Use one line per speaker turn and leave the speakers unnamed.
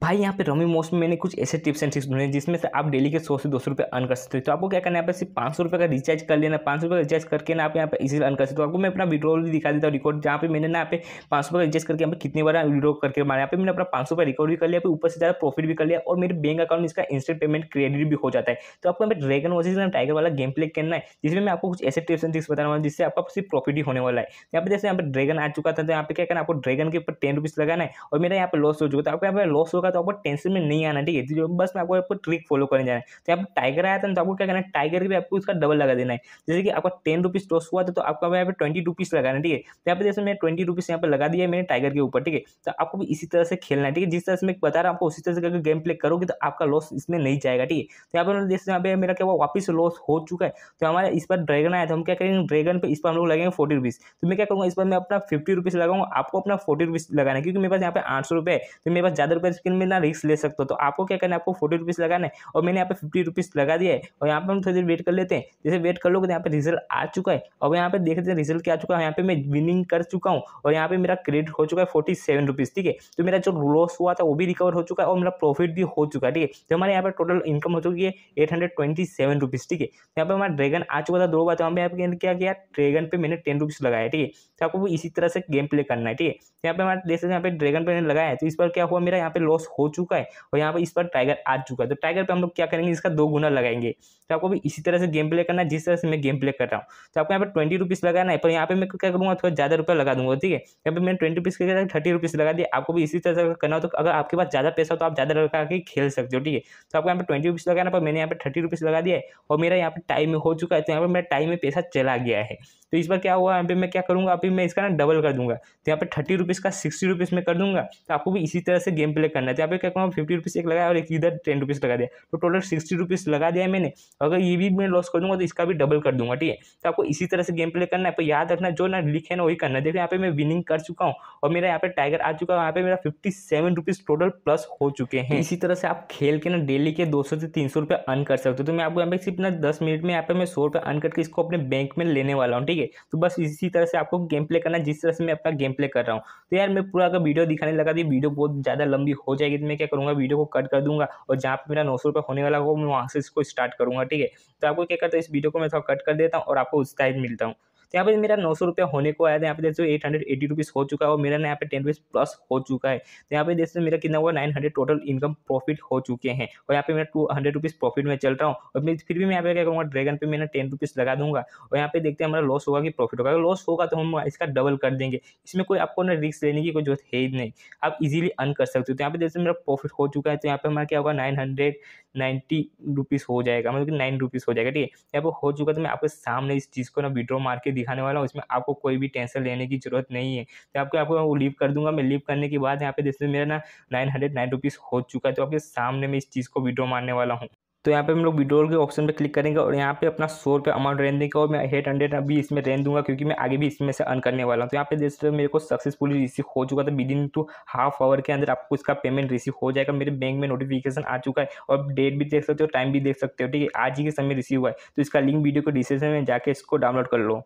भाई यहाँ पे रमी मौसम में मैंने कुछ ऐसे टिप्स एंड टिप्स ढूंढे जिसमें से आप डेली के सौ से दो सौ रुपये अन कर सकते हो तो आपको क्या करना है यहाँ पे सिर्फ पाँच सौ रुपये का रिचार्ज कर लेना पाँच सौ रुपये का रिचार्ज करके ना आप यहाँ पे इजीली अन कर सकते हो आपको मैं अपना विड्रॉल भी दिखा देता हूँ रिकॉर्ड जहाँ पे मैंने ना पे पाँच सौ रुपये रिचार्ज करके यहाँ पर कितनी बार विड्रॉ करके मारा यहाँ पे मैंने अपना पाँच सौ रुपये रिकॉर्ड भी कर लिया ऊपर से ज़्यादा प्रॉफिट भी कर लिया और मेरे बैंक अकाउंट इसका इंस्टेंट पेमेंट क्रेडिट भी हो जाता है तो आपको पर ड्रैगन वर्सेज टाइगर वाला गेम प्ले करना है जिसमें मैं आपको कुछ ऐसे टिप्स एंड बता रहा हूँ जिससे आपका सिर्फ प्रॉफिट ही होने वाला है यहाँ पर जैसे यहाँ पर ड्रैगन आ चुका था तो यहाँ पे क्या करना आपको ड्रैगन के ऊपर टेन रुपीज़ लगाना है और मेरा यहाँ पर लॉस हो चुका था आपको यहाँ पर लॉस होगा तो आपको टेंशन में नहीं आना ठीक है जो बस मैं आपको आपको ट्रिक फॉलो करने जाना है तो यहाँ पर टाइगर आया था तो आपको क्या करना है टाइगर भी आपको उसका डबल लगा देना है जैसे कि आपका टेन रुपीज़ टॉस हुआ था तो आपको यहाँ पर ट्वेंटी रुपीज़ लगाना ठीक है तो यहाँ पर जैसे मैं ट्वेंटी रुपीज़ यहाँ पर लगा दिया मैंने टाइगर के ऊपर ठीक है तो आपको भी इसी तरह से खेलना है ठीक है जिस तरह से मैं बता रहा हूँ आपको उसी तरह से अगर गेम प्ले करोगे तो आपका लॉस इसमें नहीं जाएगा ठीक है तो यहाँ पर जैसे यहाँ पे मेरा क्या वापस लॉस हो चुका है तो हमारे इस बार ड्रैगन आया था हम क्या करेंगे ड्रैगन पर इस पर हम लोग लगेंगे फोर्टी रुपीज़ तो मैं क्या करूँगा इस बार मैं अपना फिफ्टी रुपीज़ लगाऊंगा आपको अपना फोर्टी रुपीज़ लगाना है क्योंकि मेरे पास यहाँ पे आठ सौ रुपये है तो मेरे पास ज़्यादा रुपये लेकिन मैं ना रिक्स ले सकता हूँ तो आपको क्या करना है आपको फोर्टी रुपीज़ लगाना है और मैंने यहाँ पे फिफ्टी रुपीज़ लगा दिया है और यहाँ पे हम थोड़ी देर वेट कर लेते हैं जैसे वेट कर लोगे तो यहाँ पे रिजल्ट आ चुका है और यहाँ पे देख लेते हैं रिजल्ट क्या आ चुका है यहाँ पे मैं विनिंग कर चुका हूँ और यहाँ पे मेरा क्रेडिट हो चुका है फोर्टी सेवन रुपीज़ ठीक है तो मेरा जो लॉस हुआ था वो भी रिकवर हो चुका है और मेरा प्रॉफिट भी हो चुका है ठीक है तो हमारे यहाँ पर टोटल इनकम हो चुकी है eight hundred twenty seven rupees ठीक है यहाँ पर हमारा ड्रैगन आ चुका था दो बार तो यहाँ पे क्या किया ड्रैगन पे मैंने टेन रुपीज़ लगाया ठीक है तो आपको इसी तरह से गेम प्ले करना है ठीक है यहाँ पे हमारे देख सकते हैं यहाँ पे ड्रैगन पे मैंने लगाया है तो इस बार क्या हुआ मेरा यहाँ पे लॉस क्रॉस हो चुका है और यहाँ पर इस पर टाइगर आ चुका है तो टाइगर पे हम लोग क्या करेंगे इसका दो गुना लगाएंगे तो आपको भी इसी तरह से गेम प्ले करना है जिस तरह से मैं गेम प्ले कर रहा हूँ तो आपको यहाँ पर ट्वेंटी रुपीज़ लगाना है पर यहाँ पर मैं क्या करूँगा थोड़ा ज़्यादा रुपया लगा दूँगा ठीक है यहाँ पर मैंने ट्वेंटी रुपीज़ के थर्टी रुपीज़ लगा दिया आपको भी इसी तरह से करना हो तो अगर आपके पास ज़्यादा पैसा हो तो आप ज़्यादा लगा के खेल सकते हो ठीक है तो आपको यहाँ पर ट्वेंटी रुपीज़ लगाना पर मैंने यहाँ पर थर्टी रुपीज़ लगा दिया है और मेरा यहाँ पर टाइम हो चुका है तो यहाँ पर मेरा टाइम में पैसा चला गया है तो इस बार क्या हुआ यहाँ पे मैं क्या करूँगा अभी मैं इसका ना डबल कर दूंगा तो यहाँ पर थर्टी रुपीज़ का सिक्सटी रुपीज़ में कर दूंगा तो आपको भी इसी तरह से गेम प्ले करना करना तो यहाँ क्या करूँगा फिफ्टी रुपीज़ एक लगाया और एक इधर टेन रुपीज़ लगा दिया तो टोटल सिक्सटी रुपीज़ लगा दिया मैंने अगर ये भी मैं लॉस कर दूँगा तो इसका भी डबल कर दूँगा ठीक है तो आपको इसी तरह से गेम प्ले करना है पर याद रखना जो ना लिखे ना वही करना देखो यहाँ पे मैं विनिंग कर चुका हूँ और मेरा यहाँ पे टाइगर आ चुका है यहाँ पे मेरा fifty seven rupees total plus हो चुके हैं इसी तरह से आप खेल के ना डेली के दो सौ से तीन सौ रुपये अर्न कर सकते हो तो मैं आपको यहाँ पे सिर्फ ना दस मिनट में यहाँ पे मैं सौ रुपये अर्न करके इसको अपने बैंक में लेने वाला हूँ ठीक है तो बस इसी तरह से आपको गेम प्ले करना जिस तरह से मैं अपना गेम प्ले कर रहा हूँ तो यार मैं पूरा अगर वीडियो दिखाने लगा थी वीडियो तो बहुत ज़्यादा लंबी हो जाएगी तो मैं क्या करूँगा वीडियो को कट कर दूंगा और जहाँ पर मेरा नौ सौ रुपये होने वाला होगा मैं वहाँ से इसको स्टार्ट करूँगा ठीक है तो आपको क्या करता है इस वीडियो को मैं थोड़ा कट कर देता हूँ और आपको उत्साहित मिलता हूँ तो यहाँ पे मेरा नौ सौ रुपया होने को आया था यहाँ पे देखो एट हंड्रेड एटी रुपीज़ हो चुका है और मेरा यहाँ पे टेन रुपीज़ प्लस हो चुका है तो यहाँ पे हैं मेरा कितना हुआ nine hundred total income profit हो चुके हैं और यहाँ पे मेरा टू हंड्रेड रुपीज़ प्रॉफिट में चल रहा हूँ और फिर भी मैं यहाँ पे क्या करूँगा ड्रैगन पे मैंने टेन रुपीज़ लगा दूंगा और यहाँ पे देखते हैं हमारा लॉस होगा कि प्रॉफिट होगा अगर लॉस होगा तो हम इसका डबल कर देंगे इसमें कोई आपको ना रिस्क लेने की कोई जरूरत है ही नहीं आप इजीली अर्न कर सकते हो तो यहाँ पे देखते मेरा प्रॉफिट हो चुका है तो यहाँ पे हमारा क्या होगा नाइन हंड्रेड नाइन्टी रुपीज़ हो जाएगा मतलब कि नाइन रुपीज़ हो जाएगा ठीक है यहाँ पे हो चुका तो मैं आपके सामने इस चीज़ को ना विड्रॉ मार के दिखाने वाला हूँ इसमें आपको कोई भी टेंशन लेने की जरूरत नहीं है तो आपको आपको लीव कर दूंगा मैं लीव करने के बाद यहाँ पे जैसे मेरा ना नाइन हंड्रेड नाइन रुपीज़ हो चुका है तो आपके सामने मैं इस चीज़ को विड्रॉ मारने वाला हूँ तो यहाँ पे हम लोग विड्रोल के ऑप्शन पे क्लिक करेंगे और यहाँ पे अपना सौ रुपये अमाउंट रेन देंगे और मैं एट हंड्रेड अभी इसमें रेन दूंगा क्योंकि मैं आगे भी इसमें से अर्न करने वाला हूँ तो यहाँ पे जैसे मेरे को सक्सेसफुली रिसीव हो चुका था within two half hour के अंदर आपको इसका पेमेंट रिसीव हो जाएगा मेरे बैंक में नोटिफिकेशन आ चुका है और डेट भी देख सकते हो टाइम भी देख सकते हो ठीक है आज ही के समय रिसीव हुआ है तो इसका लिंक वीडियो को डिस्क्रिप्शन में जाकर इसको डाउनलोड कर लो